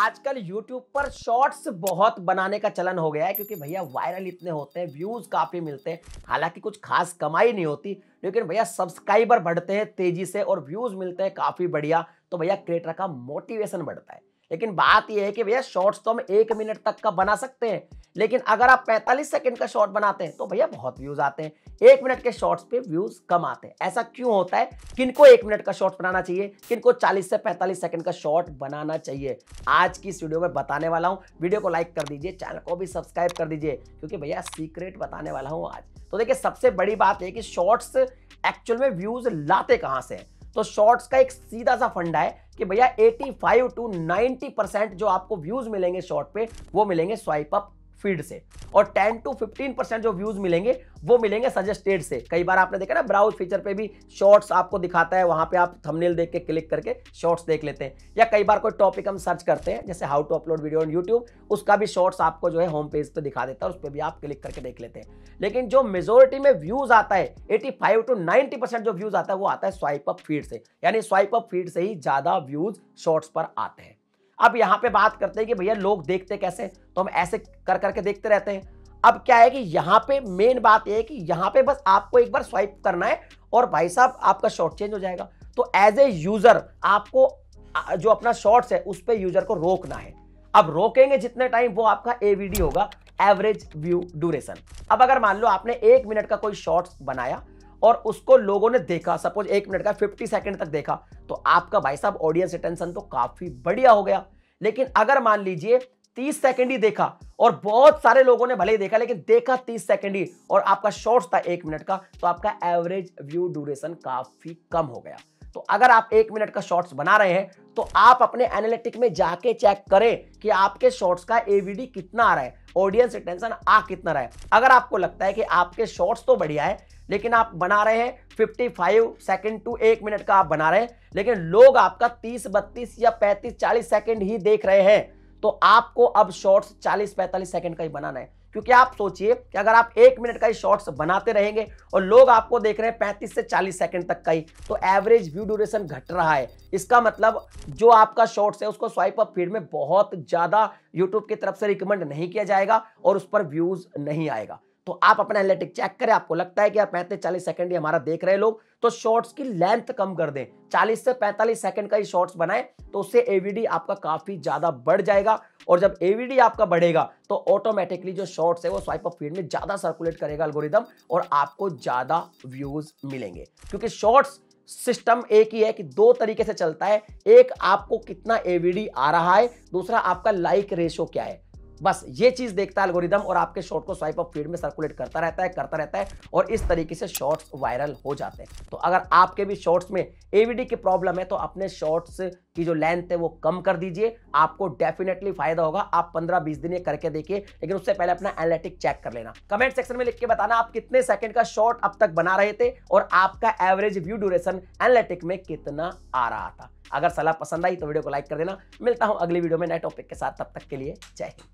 आजकल YouTube पर shorts बहुत बनाने का चलन हो गया है क्योंकि भैया वायरल इतने होते हैं व्यूज काफी मिलते हैं हालांकि कुछ खास कमाई नहीं होती लेकिन भैया सब्सक्राइबर बढ़ते हैं तेजी से और व्यूज मिलते हैं काफी बढ़िया तो भैया क्रिएटर का मोटिवेशन बढ़ता है लेकिन बात यह है कि भैया शॉर्ट्स तो हम एक मिनट तक का बना सकते हैं लेकिन अगर आप 45 सेकंड का शॉर्ट बनाते हैं तो भैया बहुत व्यूज आते हैं एक मिनट के शॉर्ट्स पे व्यूज कम आते हैं ऐसा क्यों होता है किनको एक मिनट का शॉर्ट बनाना चाहिए किनको 40 से 45 सेकंड का शॉर्ट बनाना चाहिए आज की इस वीडियो में बताने वाला हूँ वीडियो को लाइक कर दीजिए चैनल को भी सब्सक्राइब कर दीजिए क्योंकि भैया सीक्रेट बताने वाला हूँ आज तो देखिये सबसे बड़ी बात है कि शॉर्ट्स एक्चुअल में व्यूज लाते कहाँ से तो शॉर्ट्स का एक सीधा सा फंडा है कि भैया 85 टू 90 परसेंट जो आपको व्यूज मिलेंगे शॉर्ट पे वो मिलेंगे स्वाइप अप फीड से और 10 टू 15 परसेंट जो व्यूज मिलेंगे वो मिलेंगे सजेस्टेड से कई बार आपने देखा ना ब्राउज फीचर पे भी शॉर्ट्स आपको दिखाता है वहां पे आप थंबनेल देख के क्लिक करके शॉर्ट्स देख लेते हैं या कई बार कोई टॉपिक हम सर्च करते हैं जैसे how to upload video on YouTube उसका भी शॉर्ट्स आपको जो है होम पेज पर दिखा देता है उस पर भी आप क्लिक करके देख लेते हैं लेकिन जो मेजोरिटी में व्यूज आता है एटी टू नाइनटी जो व्यूज आता है वो आता है स्वाइप अप फीड से यानी स्वाइप अप फीड से ही ज्यादा व्यूज शॉर्ट्स पर आते हैं अब यहाँ पे बात करते हैं कि भैया लोग देखते कैसे तो हम ऐसे कर करके देखते रहते हैं अब क्या है कि यहाँ पे मेन बात यह है कि यहाँ पे बस आपको एक बार स्वाइप करना है और भाई साहब आपका शॉर्ट चेंज हो जाएगा तो एज ए यूजर आपको जो अपना शॉर्ट्स है उस पर यूजर को रोकना है अब रोकेंगे जितने टाइम वो आपका एवीडी होगा एवरेज व्यू ड्यूरेशन अब अगर मान लो आपने एक मिनट का कोई शॉर्ट्स बनाया और उसको लोगों ने देखा सपोज एक मिनट का फिफ्टी सेकेंड तक देखा तो आपका भाई साहब ऑडियंस अटेंशन तो काफी बढ़िया हो गया लेकिन अगर मान लीजिए तीस सेकेंड ही देखा और बहुत सारे लोगों ने भले ही देखा लेकिन देखा तीस सेकेंड ही और आपका शॉर्ट्स था एक मिनट का तो आपका एवरेज व्यू ड्यूरेशन काफी कम हो गया तो अगर आप एक मिनट का शॉर्ट्स बना रहे हैं तो आप अपने एनालिटिक में जाके चेक करें कि आपके शॉर्ट्स का एवीडी कितना आ रहा है ऑडियंस अटेंशन आ कितना रहा है अगर आपको लगता है कि आपके शॉर्ट्स तो बढ़िया है लेकिन आप बना रहे हैं 55 सेकेंड टू एक मिनट का आप बना रहे हैं लेकिन लोग आपका 30 बत्तीस या 35 40 सेकंड ही देख रहे हैं तो आपको अब शॉर्ट्स 40 45 सेकेंड का ही बनाना है क्योंकि आप सोचिए कि अगर आप एक मिनट का ही शॉर्ट्स बनाते रहेंगे और लोग आपको देख रहे हैं पैंतीस से चालीस सेकंड तक का ही तो एवरेज व्यू ड्यूरेशन घट रहा है इसका मतलब जो आपका शॉर्ट्स है उसको स्वाइप अप फीड में बहुत ज़्यादा यूट्यूब की तरफ से रिकमेंड नहीं किया जाएगा और उस पर व्यूज़ नहीं आएगा तो आप अपना एनालिटिक चेक करें आपको लगता है कि आप पैंतीस चालीस सेकंड ही हमारा देख रहे लोग तो शॉर्ट्स की लेंथ कम कर दें 40 से 45 सेकंड का ही शॉर्ट्स बनाएं तो उससे एवीडी आपका काफी ज्यादा बढ़ जाएगा और जब एवीडी आपका बढ़ेगा तो ऑटोमेटिकली जो शॉर्ट्स है वो स्वाइप अप फील्ड में ज्यादा सर्कुलेट करेगा अलगोरिदम और आपको ज्यादा व्यूज मिलेंगे क्योंकि शॉर्ट्स सिस्टम एक ही है कि दो तरीके से चलता है एक आपको कितना एवीडी आ रहा है दूसरा आपका लाइक रेशो क्या है बस ये चीज देखता है अलगोरिदम और आपके शॉर्ट को स्वाइप ऑफ फीड में सर्कुलेट करता रहता है करता रहता है और इस तरीके से शॉर्ट्स वायरल हो जाते हैं तो अगर आपके भी शॉर्ट्स में एवीडी की प्रॉब्लम है तो अपने शॉर्ट्स की जो लेंथ है वो कम कर दीजिए आपको डेफिनेटली फायदा होगा आप पंद्रह बीस दिन ये करके देखिए लेकिन उससे पहले अपना एनालिटिक चेक कर लेना कमेंट सेक्शन में लिख के बताना आप कितने सेकंड का शॉर्ट अब तक बना रहे थे और आपका एवरेज व्यू ड्यूरेशन एनालिटिक में कितना आ रहा था अगर सलाह पसंद आई तो वीडियो को लाइक कर देना मिलता हूं अगली वीडियो में नए टॉपिक के साथ तब तक के लिए जय हिंद